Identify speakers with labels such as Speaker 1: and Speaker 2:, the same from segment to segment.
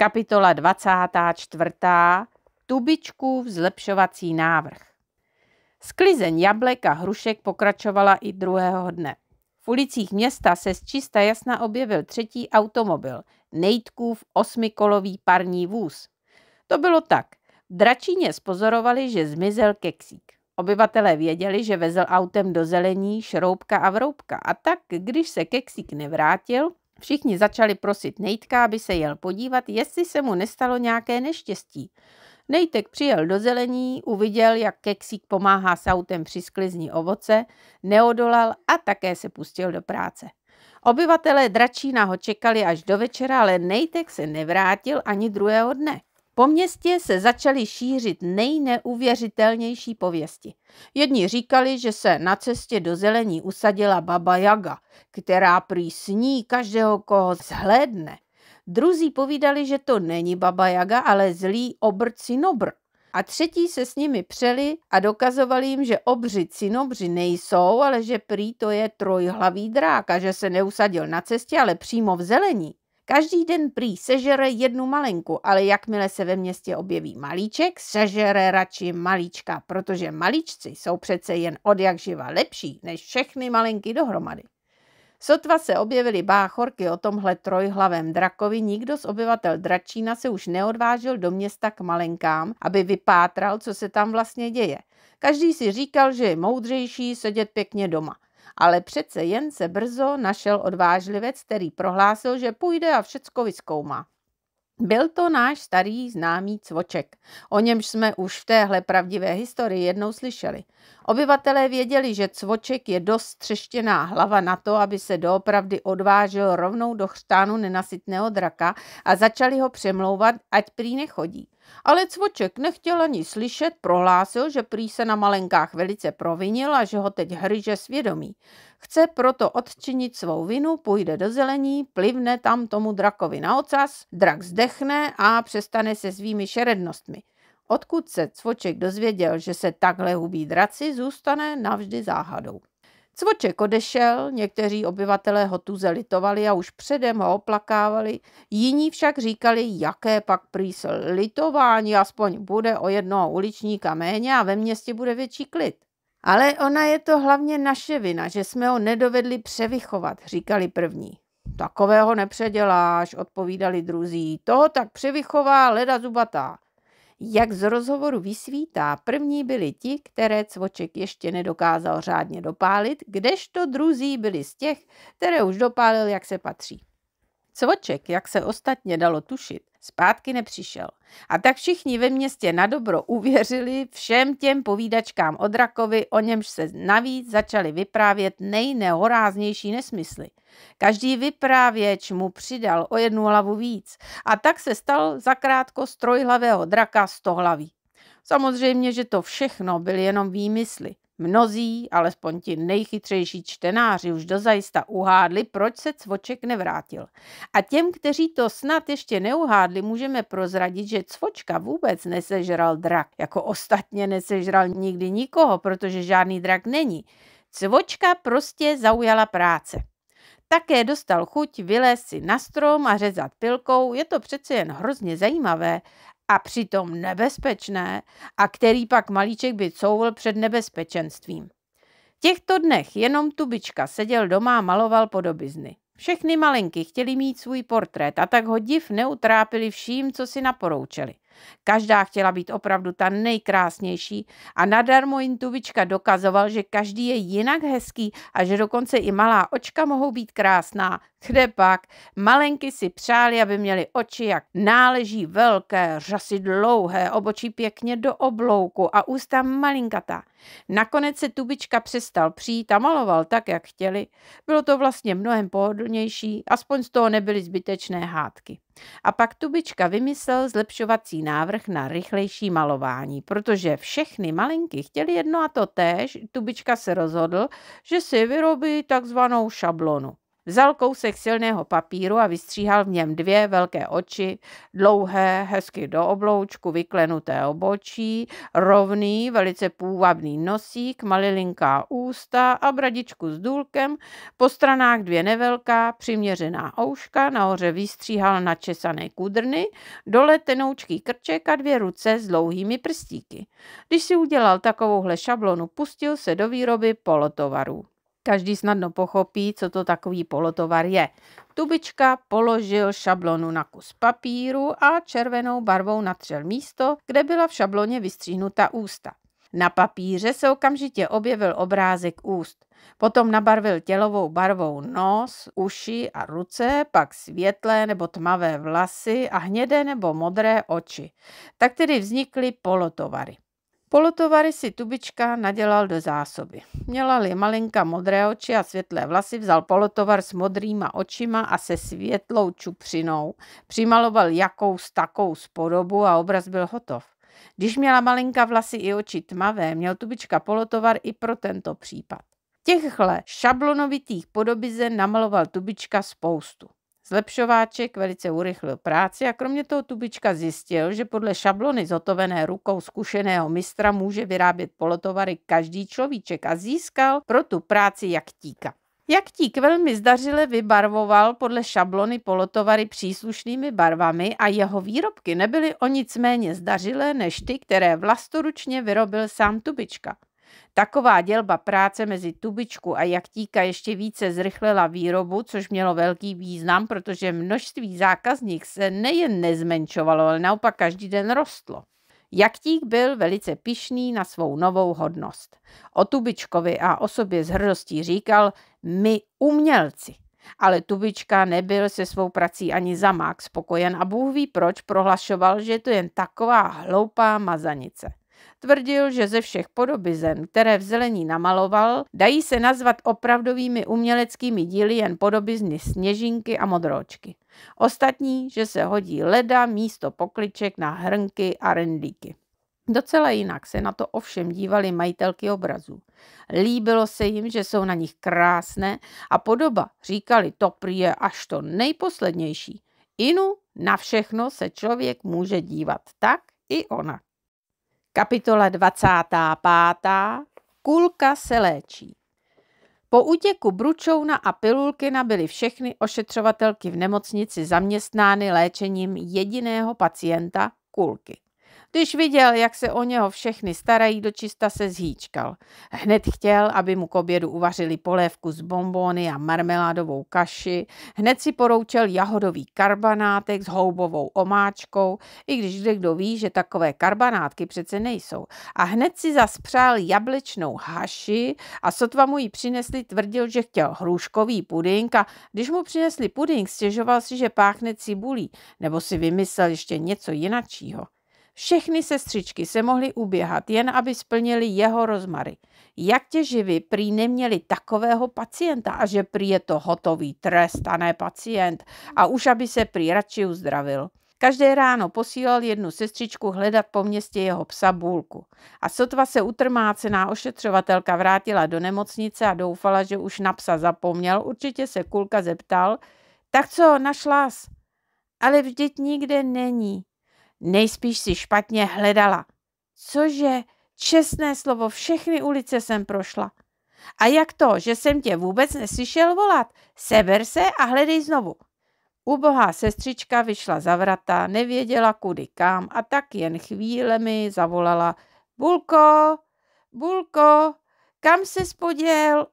Speaker 1: Kapitola 24. Tubičkův zlepšovací návrh. Sklizeň jablek a hrušek pokračovala i druhého dne. V ulicích města se z čista jasna objevil třetí automobil, Nejtkův osmikolový parní vůz. To bylo tak. V dračíně spozorovali, že zmizel keksík. Obyvatelé věděli, že vezl autem do zelení šroubka a vroubka a tak, když se keksík nevrátil, Všichni začali prosit Nejtka, aby se jel podívat, jestli se mu nestalo nějaké neštěstí. Nejtek přijel do zelení, uviděl, jak keksík pomáhá s autem při sklizni ovoce, neodolal a také se pustil do práce. Obyvatelé Dračína ho čekali až do večera, ale Nejtek se nevrátil ani druhého dne. Po městě se začaly šířit nejneuvěřitelnější pověsti. Jedni říkali, že se na cestě do zelení usadila baba Jaga, která prý sní každého, koho zhlédne. Druzí povídali, že to není baba Jaga, ale zlý obr cinobr. A třetí se s nimi přeli a dokazovali jim, že obři cinobři nejsou, ale že prý to je trojhlavý drák a že se neusadil na cestě, ale přímo v zelení. Každý den prý sežere jednu malinku, ale jakmile se ve městě objeví malíček, sežere radši malíčka, protože malíčci jsou přece jen od jak živa lepší než všechny malinky dohromady. Sotva se objevily báchorky o tomhle trojhlavém drakovi, nikdo z obyvatel Dračína se už neodvážil do města k malenkám, aby vypátral, co se tam vlastně děje. Každý si říkal, že je moudřejší sedět pěkně doma – ale přece jen se brzo našel odvážlivec, který prohlásil, že půjde a všecko vyskoumá. Byl to náš starý známý cvoček, o němž jsme už v téhle pravdivé historii jednou slyšeli. Obyvatelé věděli, že cvoček je dost třeštěná hlava na to, aby se doopravdy odvážil rovnou do chřtánu nenasytného draka a začali ho přemlouvat, ať prý nechodí. Ale cvoček nechtěl ani slyšet, prohlásil, že prý se na malenkách velice provinil a že ho teď hryže svědomí. Chce proto odčinit svou vinu, půjde do zelení, plivne tam tomu drakovi na ocas, drak zdechne a přestane se svými šerednostmi. Odkud se Cvoček dozvěděl, že se takhle hubí draci, zůstane navždy záhadou. Cvoček odešel, někteří obyvatelé ho tuze litovali a už předem ho oplakávali, jiní však říkali, jaké pak prýsl litování, aspoň bude o jednoho uličníka méně a ve městě bude větší klid. Ale ona je to hlavně naše vina, že jsme ho nedovedli převychovat, říkali první. Takového nepředěláš, odpovídali druzí. Toho tak převychová leda zubatá. Jak z rozhovoru vysvítá, první byli ti, které cvoček ještě nedokázal řádně dopálit, kdežto druzí byli z těch, které už dopálil, jak se patří. Cvoček, jak se ostatně dalo tušit, Zpátky nepřišel. A tak všichni ve městě na dobro uvěřili všem těm povídačkám o drakovi, o němž se navíc začali vyprávět nejnehoráznější nesmysly. Každý vyprávěč mu přidal o jednu hlavu víc a tak se stal zakrátko z trojhlavého draka stohlavý. Samozřejmě, že to všechno byly jenom výmysly. Mnozí, alespoň ti nejchytřejší čtenáři, už dozajista uhádli, proč se Cvoček nevrátil. A těm, kteří to snad ještě neuhádli, můžeme prozradit, že Cvočka vůbec nesežral drak, jako ostatně nesežral nikdy nikoho, protože žádný drak není. Cvočka prostě zaujala práce. Také dostal chuť vylézt si na strom a řezat pilkou, je to přece jen hrozně zajímavé a přitom nebezpečné a který pak malíček by couvil před nebezpečenstvím. V těchto dnech jenom tubička seděl doma a maloval podobizny. Všechny malinky chtěli mít svůj portrét a tak ho div neutrápili vším, co si naporoučeli. Každá chtěla být opravdu ta nejkrásnější a nadarmo jim tubička dokazoval, že každý je jinak hezký a že dokonce i malá očka mohou být krásná, kde pak? Malenky si přáli, aby měli oči jak náleží velké, řasy dlouhé, obočí pěkně do oblouku a ústa malinkatá. Nakonec se tubička přestal přijít a maloval tak, jak chtěli. Bylo to vlastně mnohem pohodlnější, aspoň z toho nebyly zbytečné hádky. A pak Tubička vymyslel zlepšovací návrh na rychlejší malování, protože všechny malinky chtěli jedno a to též, Tubička se rozhodl, že si vyrobí takzvanou šablonu. Vzal kousek silného papíru a vystříhal v něm dvě velké oči, dlouhé, hezky do obloučku, vyklenuté obočí, rovný, velice půvabný nosík, malilinká ústa a bradičku s důlkem, po stranách dvě nevelká, přiměřená ouška, nahoře vystříhal načesané kudrny, dole tenoučký krček a dvě ruce s dlouhými prstíky. Když si udělal takovouhle šablonu, pustil se do výroby polotovarů. Každý snadno pochopí, co to takový polotovar je. Tubička položil šablonu na kus papíru a červenou barvou natřel místo, kde byla v šabloně vystříhnuta ústa. Na papíře se okamžitě objevil obrázek úst. Potom nabarvil tělovou barvou nos, uši a ruce, pak světlé nebo tmavé vlasy a hnědé nebo modré oči. Tak tedy vznikly polotovary. Polotovary si tubička nadělal do zásoby. Měla-li malinka modré oči a světlé vlasy, vzal polotovar s modrýma očima a se světlou čupřinou. Přimaloval jakou s takou spodobu a obraz byl hotov. Když měla malinka vlasy i oči tmavé, měl tubička polotovar i pro tento případ. Těchhle šablonovitých podobize namaloval tubička spoustu. Zlepšováček velice urychlil práci a kromě toho Tubička zjistil, že podle šablony zhotovené rukou zkušeného mistra může vyrábět polotovary každý človíček a získal pro tu práci Jak tík velmi zdařile vybarvoval podle šablony polotovary příslušnými barvami a jeho výrobky nebyly o nic méně zdařilé než ty, které vlastoručně vyrobil sám Tubička. Taková dělba práce mezi tubičku a jaktíka ještě více zrychlila výrobu, což mělo velký význam, protože množství zákazník se nejen nezmenšovalo, ale naopak každý den rostlo. Jaktík byl velice pišný na svou novou hodnost. O Tubičkovi a o sobě s hrdostí říkal my umělci. Ale Tubička nebyl se svou prací ani zamák spokojen a Bůh ví proč prohlašoval, že to je jen taková hloupá mazanice. Tvrdil, že ze všech podobizen, které v zelení namaloval, dají se nazvat opravdovými uměleckými díly jen podobizny sněžinky a modročky. Ostatní, že se hodí leda místo pokliček na hrnky a rendlíky. Docela jinak se na to ovšem dívali majitelky obrazů. Líbilo se jim, že jsou na nich krásné a podoba, říkali, to prý je až to nejposlednější. Inu, na všechno se člověk může dívat tak i onak. Kapitola 25. Kulka se léčí. Po útěku Bručouna a Pilulkina byly všechny ošetřovatelky v nemocnici zaměstnány léčením jediného pacienta, Kulky. Když viděl, jak se o něho všechny starají, dočista se zhýčkal. Hned chtěl, aby mu k obědu uvařili polévku z bombóny a marmeládovou kaši. Hned si poroučel jahodový karbanátek s houbovou omáčkou, i když kde kdo ví, že takové karbanátky přece nejsou. A hned si zaspřál jablečnou haši a sotva mu ji přinesli, tvrdil, že chtěl hruškový puding a když mu přinesli puding, stěžoval si, že páchne cibulí, nebo si vymyslel ještě něco jinačího. Všechny sestřičky se mohly uběhat, jen aby splnili jeho rozmary. Jak tě živy prý neměli takového pacienta a že prý je to hotový trest a ne pacient a už aby se prý radši uzdravil. Každé ráno posílal jednu sestřičku hledat po městě jeho psa Bůlku. A sotva se utrmácená ošetřovatelka vrátila do nemocnice a doufala, že už na psa zapomněl, určitě se Kulka zeptal, tak co, našla jsi? Ale vždyť nikde není. Nejspíš si špatně hledala. Cože? Čestné slovo, všechny ulice jsem prošla. A jak to, že jsem tě vůbec neslyšel volat? Seber se a hledej znovu. Ubohá sestřička vyšla za vrata, nevěděla kudy kam a tak jen chvílemi zavolala Bulko, Bulko, kam se spoděl?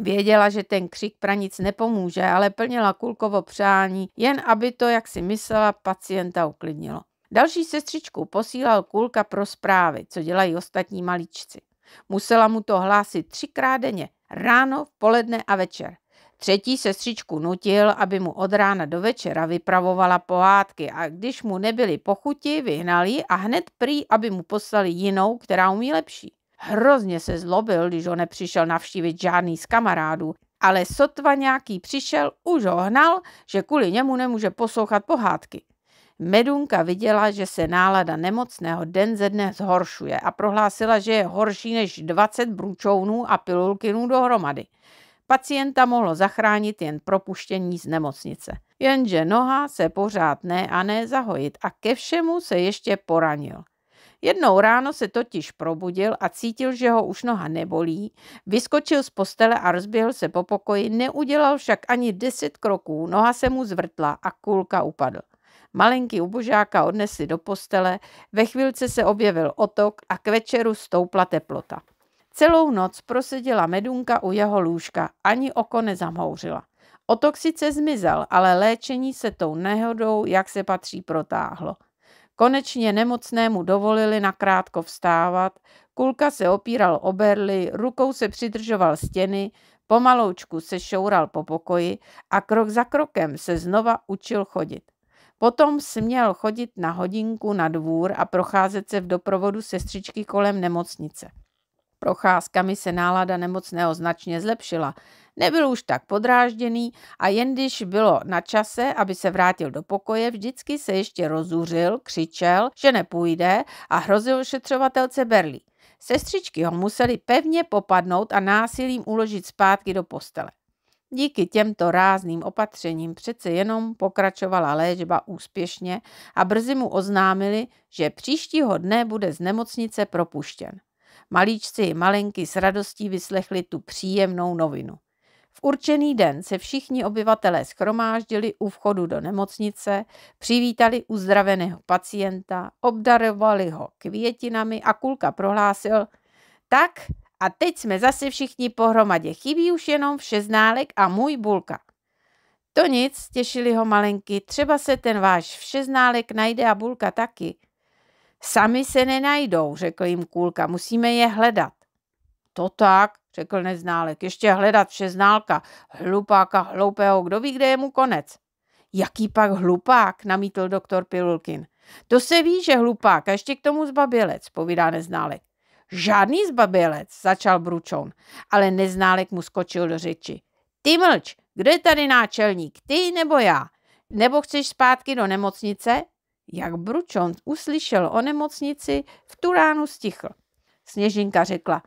Speaker 1: Věděla, že ten křik pranic nepomůže, ale plnila Kulkovo přání, jen aby to, jak si myslela, pacienta uklidnilo. Další sestřičku posílal Kulka pro zprávy, co dělají ostatní maličci. Musela mu to hlásit třikrát denně, ráno, poledne a večer. Třetí sestřičku nutil, aby mu od rána do večera vypravovala pohádky a když mu nebyly pochuti, vyhnal ji a hned prý, aby mu poslali jinou, která umí lepší. Hrozně se zlobil, když ho nepřišel navštívit žádný z kamarádů, ale sotva nějaký přišel, už ho hnal, že kvůli němu nemůže poslouchat pohádky. Medunka viděla, že se nálada nemocného den ze dne zhoršuje a prohlásila, že je horší než 20 brůčounů a pilulkinů dohromady. Pacienta mohlo zachránit jen propuštění z nemocnice. Jenže noha se pořád ne a ne zahojit a ke všemu se ještě poranil. Jednou ráno se totiž probudil a cítil, že ho už noha nebolí, vyskočil z postele a rozběhl se po pokoji, neudělal však ani deset kroků, noha se mu zvrtla a kulka upadl. Malenky ubožáka odnesli do postele, ve chvílce se objevil otok a k večeru stoupla teplota. Celou noc proseděla medunka u jeho lůžka, ani oko nezamhouřila. Otok sice zmizel, ale léčení se tou nehodou, jak se patří, protáhlo. Konečně nemocnému dovolili nakrátko vstávat, kulka se opíral o berly, rukou se přidržoval stěny, pomaloučku se šoural po pokoji a krok za krokem se znova učil chodit. Potom směl chodit na hodinku na dvůr a procházet se v doprovodu sestřičky kolem nemocnice. Procházkami se nálada nemocného značně zlepšila. Nebyl už tak podrážděný a jen když bylo na čase, aby se vrátil do pokoje, vždycky se ještě rozuřil, křičel, že nepůjde a hrozil šetřovatelce Berlí. Sestřičky ho museli pevně popadnout a násilím uložit zpátky do postele. Díky těmto rázným opatřením přece jenom pokračovala léčba úspěšně a brzy mu oznámili, že příštího dne bude z nemocnice propuštěn. Malíčci i malenky s radostí vyslechli tu příjemnou novinu. V určený den se všichni obyvatelé schromáždili u vchodu do nemocnice, přivítali uzdraveného pacienta, obdarovali ho květinami a kulka prohlásil, tak a teď jsme zase všichni pohromadě. Chybí už jenom všeználek a můj bulka. To nic, těšili ho malenky, třeba se ten váš všeználek najde a bulka taky. Sami se nenajdou, řekl jim kůlka, musíme je hledat. To tak, řekl neználek, ještě hledat všeználka, hlupáka, hloupého, kdo ví, kde je mu konec. Jaký pak hlupák, namítl doktor Pilulkin. To se ví, že hlupák, a ještě k tomu zbabělec, povídá neználek. Žádný zbabělec, začal Bručon, ale neználek mu skočil do řeči. Ty mlč, kdo je tady náčelník, ty nebo já? Nebo chceš zpátky do nemocnice? Jak Bručon uslyšel o nemocnici, v tu ránu stichl. Sněžinka řekla,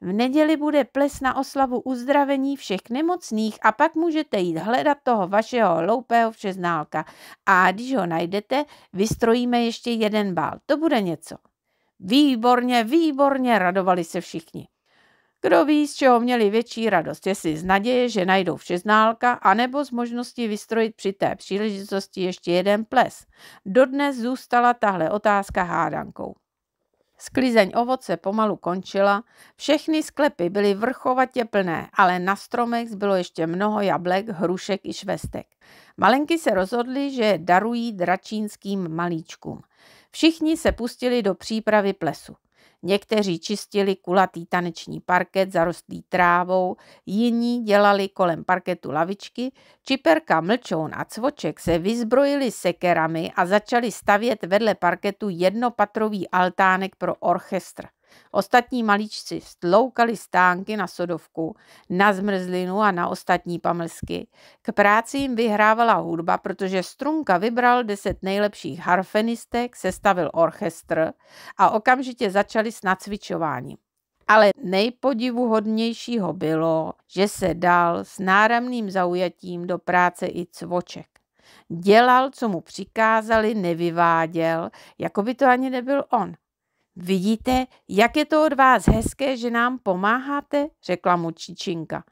Speaker 1: v neděli bude ples na oslavu uzdravení všech nemocných a pak můžete jít hledat toho vašeho loupého všeználka. A když ho najdete, vystrojíme ještě jeden bál. To bude něco. Výborně, výborně, radovali se všichni. Kdo ví, z čeho měli větší radost, jestli z naděje, že najdou všeználka, anebo z možnosti vystrojit při té příležitosti ještě jeden ples. Dodnes zůstala tahle otázka hádankou. Sklizeň ovoce pomalu končila, všechny sklepy byly vrchovatě plné, ale na stromech bylo ještě mnoho jablek, hrušek i švestek. Malenky se rozhodly, že je darují dračínským malíčkům. Všichni se pustili do přípravy plesu. Někteří čistili kulatý taneční parket zarostlý trávou, jiní dělali kolem parketu lavičky, čiperka, mlčoun a cvoček se vyzbrojili sekerami a začali stavět vedle parketu jednopatrový altánek pro orchestr. Ostatní malíčci stloukali stánky na sodovku, na zmrzlinu a na ostatní pamlsky. K práci jim vyhrávala hudba, protože Strunka vybral deset nejlepších harfenistek, sestavil orchestr a okamžitě začali s nacvičováním. Ale nejpodivuhodnějšího bylo, že se dal s náramným zaujatím do práce i cvoček. Dělal, co mu přikázali, nevyváděl, jako by to ani nebyl on. Vidíte, jak je to od vás hezké, že nám pomáháte, řekla mu Čičinka.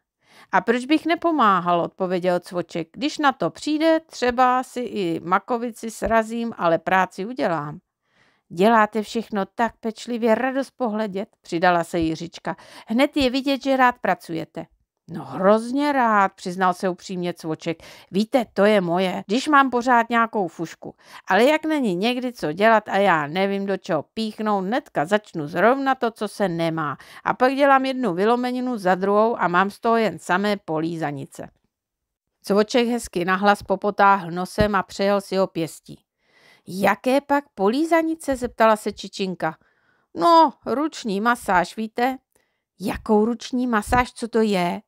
Speaker 1: A proč bych nepomáhal, odpověděl Cvoček. Když na to přijde, třeba si i makovici srazím, ale práci udělám. Děláte všechno tak pečlivě, radost pohledět, přidala se Jiřička. Hned je vidět, že rád pracujete. No hrozně rád, přiznal se upřímně Cvoček. Víte, to je moje, když mám pořád nějakou fušku. Ale jak není někdy co dělat a já nevím, do čeho píchnout, netka začnu zrovna to, co se nemá. A pak dělám jednu vylomeninu za druhou a mám z toho jen samé polízanice. Cvoček hezky nahlas popotáhl nosem a přejel si ho pěstí. Jaké pak polízanice, zeptala se Čičinka. No, ruční masáž, víte? Jakou ruční masáž, co to je?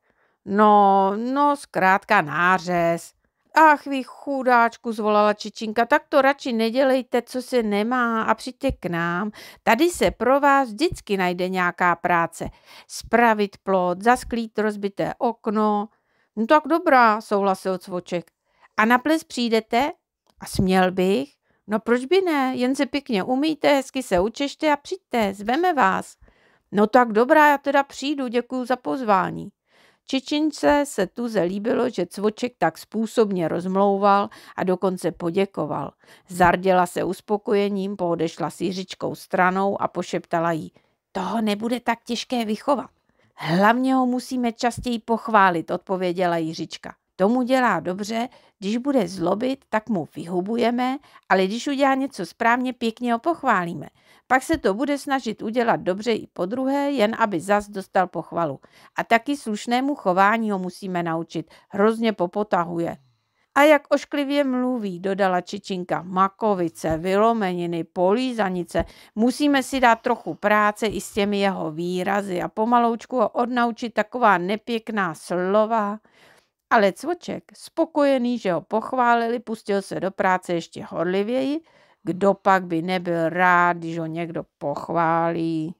Speaker 1: No, no zkrátka nářez. Ach, vy chudáčku, zvolala Čičinka, tak to radši nedělejte, co se nemá a přijďte k nám. Tady se pro vás vždycky najde nějaká práce. Spravit plot, zasklít rozbité okno. No tak dobrá, souhlasil Cvoček. A na ples přijdete? A směl bych? No proč by ne? Jen se pěkně umíte, hezky se učešte a přijďte, zveme vás. No tak dobrá, já teda přijdu, děkuji za pozvání. Čičince se tu zelíbilo, že Cvoček tak způsobně rozmlouval a dokonce poděkoval. Zarděla se uspokojením, poodešla s Jiřičkou stranou a pošeptala jí, toho nebude tak těžké vychovat. Hlavně ho musíme častěji pochválit, odpověděla Jiřička. Tomu dělá dobře, když bude zlobit, tak mu vyhubujeme, ale když udělá něco správně, pěkně ho pochválíme. Pak se to bude snažit udělat dobře i po druhé, jen aby zas dostal pochvalu. A taky slušnému chování ho musíme naučit. Hrozně popotahuje. A jak ošklivě mluví, dodala Čičinka, makovice, vylomeniny, polízanice, musíme si dát trochu práce i s těmi jeho výrazy a pomaloučku ho odnaučit taková nepěkná slova. Ale Cvoček, spokojený, že ho pochválili, pustil se do práce ještě horlivěji, kdo pak by nebyl rád, když ho někdo pochválí?